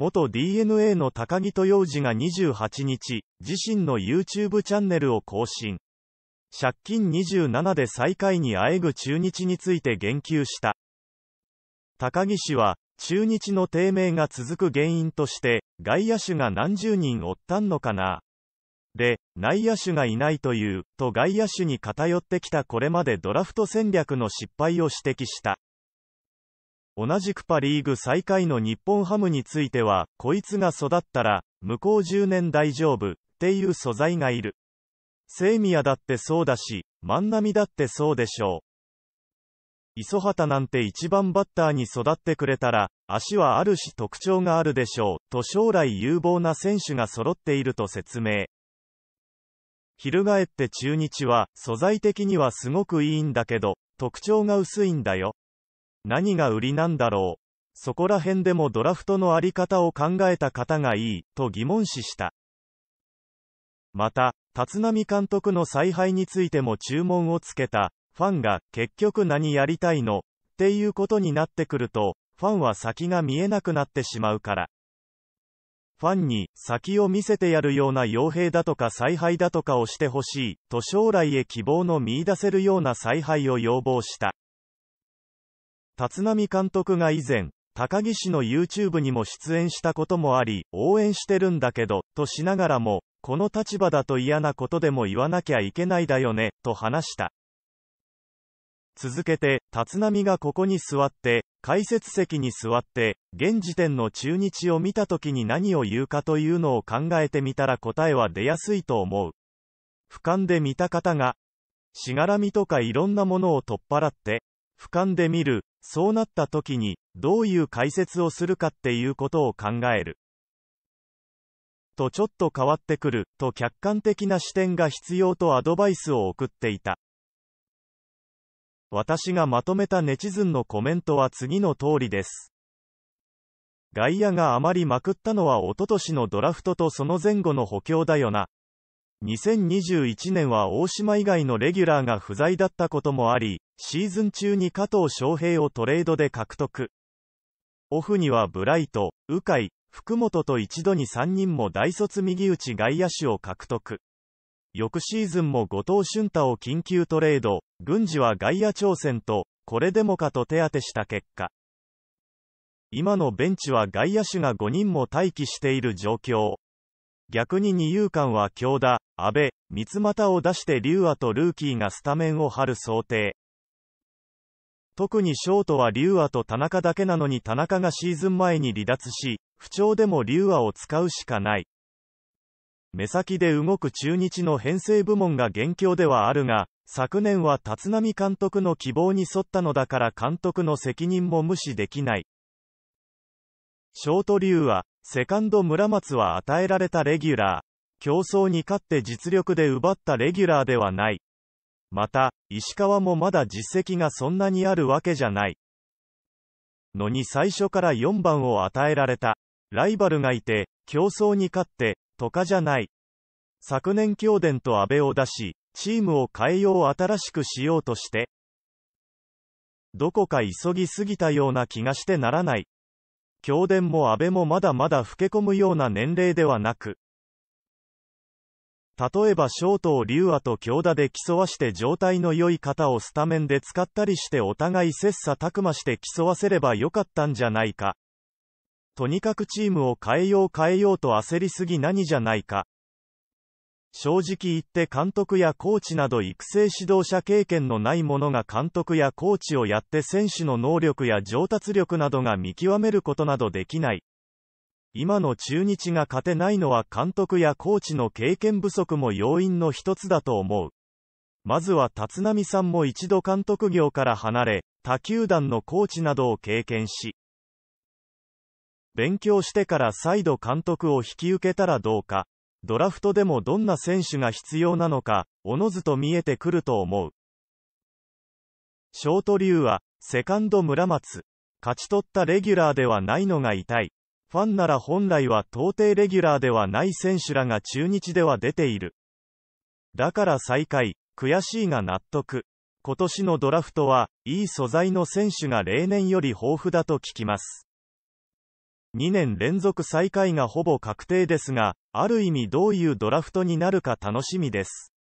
元 DNA の高木豊二が28日、自身の YouTube チャンネルを更新。借金27で最下位にあえぐ中日について言及した。高木氏は、中日の低迷が続く原因として、外野手が何十人おったんのかな。で、内野手がいないという、と外野手に偏ってきたこれまでドラフト戦略の失敗を指摘した。同じくパ・リーグ最下位の日本ハムについては、こいつが育ったら、向こう10年大丈夫、っていう素材がいる。清宮だってそうだし、万波だってそうでしょう。磯畑なんて一番バッターに育ってくれたら、足はあるし特徴があるでしょう、と将来有望な選手が揃っていると説明。翻って中日は、素材的にはすごくいいんだけど、特徴が薄いんだよ。何が売りなんだろう。そこら辺でもドラフトのあり方を考えた方がいい、と疑問視した。また、立浪監督の采配についても注文をつけた、ファンが、結局何やりたいの、っていうことになってくると、ファンは先が見えなくなってしまうから。ファンに先を見せてやるような傭兵だとか采配だとかをしてほしい、と将来へ希望の見出せるような采配を要望した。立浪監督が以前、高木氏の YouTube にも出演したこともあり、応援してるんだけど、としながらも、この立場だと嫌なことでも言わなきゃいけないだよね、と話した。続けて、立浪がここに座って、解説席に座って、現時点の中日を見た時に何を言うかというのを考えてみたら答えは出やすいと思う。俯瞰で見た方が、しがらみとかいろんなものを取っ払って、俯瞰で見る、そうなった時に、どういう解説をするかっていうことを考える。とちょっと変わってくる、と客観的な視点が必要とアドバイスを送っていた。私がまとめたネチズンのコメントは次の通りです。外野があまりまくったのはおととしのドラフトとその前後の補強だよな。2021年は大島以外のレギュラーが不在だったこともあり、シーズン中に加藤翔平をトレードで獲得。オフにはブライト、鵜飼、福本と一度に3人も大卒右打ち外野手を獲得。翌シーズンも後藤俊太を緊急トレード、軍事は外野挑戦と、これでもかと手当てした結果。今のベンチは外野手が5人も待機している状況。逆に二遊間は京田、阿部、三股を出して龍和とルーキーがスタメンを張る想定。特にショートは龍和と田中だけなのに田中がシーズン前に離脱し、不調でも龍和を使うしかない。目先で動く中日の編成部門が元凶ではあるが、昨年は立浪監督の希望に沿ったのだから監督の責任も無視できない。ショート龍は、セカンド村松は与えられたレギュラー、競争に勝って実力で奪ったレギュラーではない。また、石川もまだ実績がそんなにあるわけじゃない。のに最初から4番を与えられた。ライバルがいて、競争に勝って、とかじゃない。昨年京電と阿部を出し、チームを変えよう新しくしようとして、どこか急ぎすぎたような気がしてならない。教伝も安倍もまだまだ老け込むような年齢ではなく、例えばショートを竜和と京田で競わして状態の良い方をスタメンで使ったりしてお互い切磋琢磨して競わせればよかったんじゃないか。とにかくチームを変えよう変えようと焦りすぎ何じゃないか。正直言って監督やコーチなど育成指導者経験のない者が監督やコーチをやって選手の能力や上達力などが見極めることなどできない。今の中日が勝てないのは監督やコーチの経験不足も要因の一つだと思う。まずは立浪さんも一度監督業から離れ、他球団のコーチなどを経験し、勉強してから再度監督を引き受けたらどうか。ドラフトでもどんな選手が必要なのか、おのずと見えてくると思う。ショート流は、セカンド村松。勝ち取ったレギュラーではないのが痛い。ファンなら本来は到底レギュラーではない選手らが中日では出ている。だから最下位、悔しいが納得。今年のドラフトは、いい素材の選手が例年より豊富だと聞きます。2年連続最下位がほぼ確定ですが、ある意味どういうドラフトになるか楽しみです。